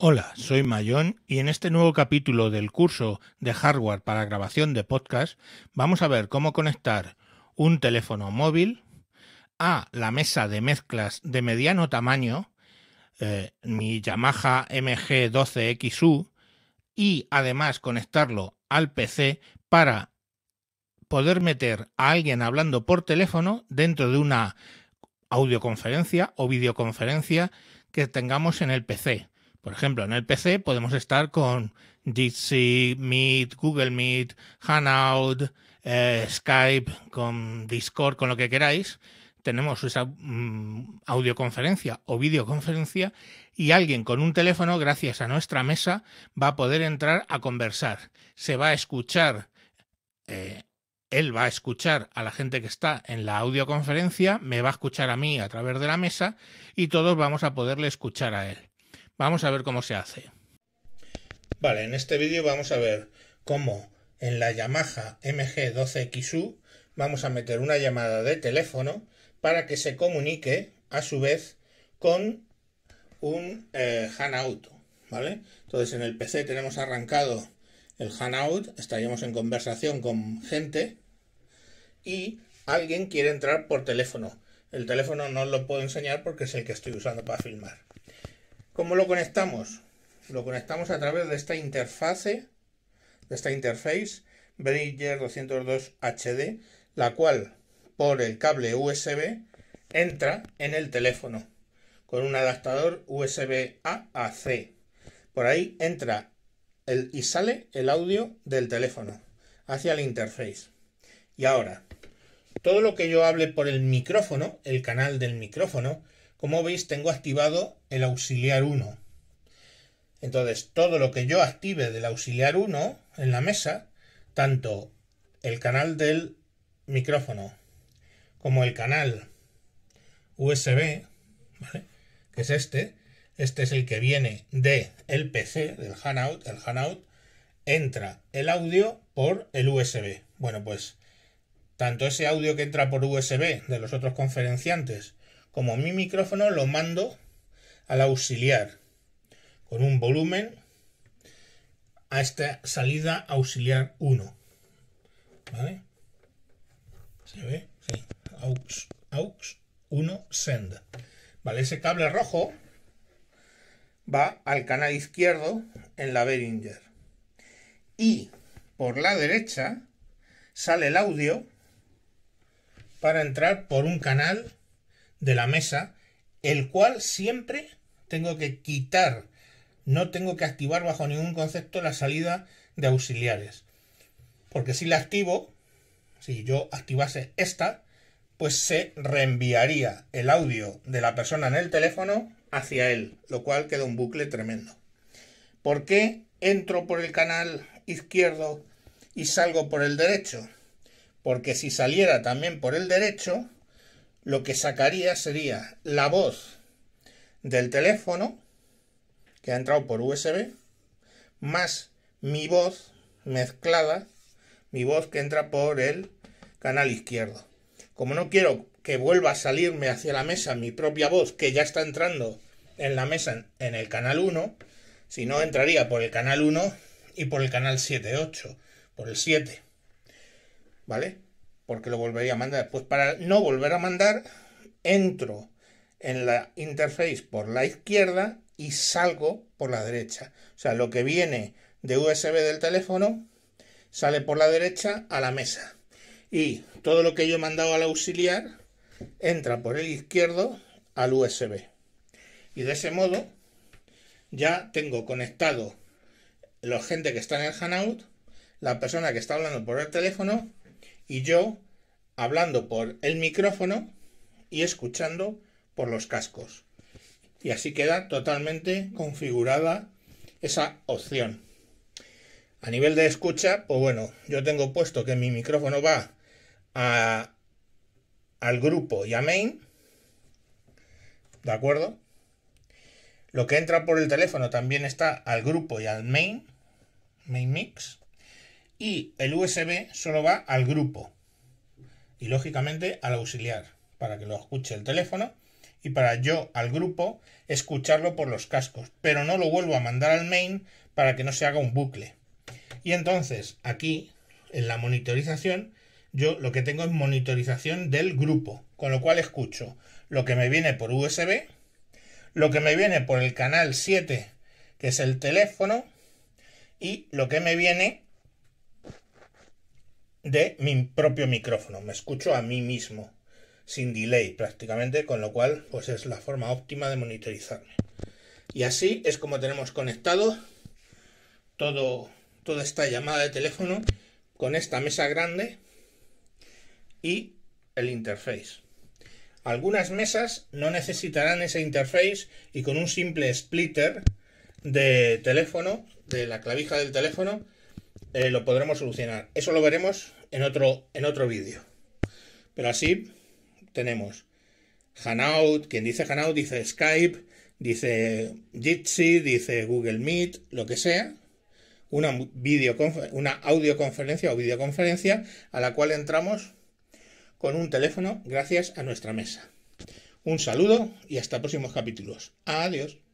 Hola, soy Mayón y en este nuevo capítulo del curso de hardware para grabación de podcast vamos a ver cómo conectar un teléfono móvil a la mesa de mezclas de mediano tamaño, eh, mi Yamaha MG12XU, y además conectarlo al PC para poder meter a alguien hablando por teléfono dentro de una audioconferencia o videoconferencia que tengamos en el PC por ejemplo, en el PC podemos estar con Jitsi, Meet, Google Meet, Hangout, eh, Skype, con Discord, con lo que queráis. Tenemos esa mm, audioconferencia o videoconferencia y alguien con un teléfono, gracias a nuestra mesa, va a poder entrar a conversar. Se va a escuchar eh, él va a escuchar a la gente que está en la audioconferencia, me va a escuchar a mí a través de la mesa y todos vamos a poderle escuchar a él. Vamos a ver cómo se hace. Vale, en este vídeo vamos a ver cómo en la Yamaha MG12XU vamos a meter una llamada de teléfono para que se comunique a su vez con un eh, ¿vale? Entonces en el PC tenemos arrancado el Hanout, estaríamos en conversación con gente y alguien quiere entrar por teléfono. El teléfono no lo puedo enseñar porque es el que estoy usando para filmar. ¿Cómo lo conectamos? Lo conectamos a través de esta interfase, de esta interface Bridger 202 HD, la cual por el cable USB entra en el teléfono con un adaptador USB A a C. Por ahí entra y sale el audio del teléfono hacia la interface. Y ahora, todo lo que yo hable por el micrófono, el canal del micrófono, como veis, tengo activado el auxiliar 1. Entonces, todo lo que yo active del auxiliar 1 en la mesa, tanto el canal del micrófono como el canal USB, que es este, este es el que viene de PC, del Hanout, el Hanout, entra el audio por el USB. Bueno, pues tanto ese audio que entra por USB de los otros conferenciantes como mi micrófono lo mando al auxiliar con un volumen a esta salida auxiliar 1. ¿Vale? ¿Se ve? Sí. Aux, aux 1 send. ¿Vale? Ese cable rojo va al canal izquierdo en la Behringer. Y por la derecha sale el audio para entrar por un canal de la mesa, el cual siempre tengo que quitar. No tengo que activar bajo ningún concepto la salida de auxiliares. Porque si la activo, si yo activase esta, pues se reenviaría el audio de la persona en el teléfono hacia él, lo cual queda un bucle tremendo. ¿Por qué entro por el canal izquierdo y salgo por el derecho? Porque si saliera también por el derecho, lo que sacaría sería la voz del teléfono que ha entrado por USB más mi voz mezclada, mi voz que entra por el canal izquierdo. Como no quiero que vuelva a salirme hacia la mesa mi propia voz que ya está entrando en la mesa en el canal 1, si no entraría por el canal 1 y por el canal 7, 8, por el 7. ¿Vale? porque lo volvería a mandar. Pues para no volver a mandar, entro en la interface por la izquierda y salgo por la derecha. O sea, lo que viene de USB del teléfono sale por la derecha a la mesa. Y todo lo que yo he mandado al auxiliar entra por el izquierdo al USB. Y de ese modo ya tengo conectado la gente que está en el Hanout, la persona que está hablando por el teléfono y yo hablando por el micrófono y escuchando por los cascos. Y así queda totalmente configurada esa opción. A nivel de escucha, pues bueno, yo tengo puesto que mi micrófono va al grupo y a main. ¿De acuerdo? Lo que entra por el teléfono también está al grupo y al main. Main mix y el USB solo va al grupo y lógicamente al auxiliar para que lo escuche el teléfono y para yo al grupo escucharlo por los cascos, pero no lo vuelvo a mandar al main para que no se haga un bucle. Y entonces aquí en la monitorización yo lo que tengo es monitorización del grupo, con lo cual escucho lo que me viene por USB, lo que me viene por el canal 7, que es el teléfono, y lo que me viene de mi propio micrófono. Me escucho a mí mismo, sin delay prácticamente, con lo cual pues es la forma óptima de monitorizarme. Y así es como tenemos conectado todo, toda esta llamada de teléfono con esta mesa grande y el interface. Algunas mesas no necesitarán ese interface y con un simple splitter de teléfono, de la clavija del teléfono, eh, lo podremos solucionar. Eso lo veremos en otro, en otro vídeo. Pero así tenemos Hanout, quien dice Hanout dice Skype, dice Jitsi, dice Google Meet, lo que sea. Una, una audioconferencia o videoconferencia a la cual entramos con un teléfono gracias a nuestra mesa. Un saludo y hasta próximos capítulos. Adiós.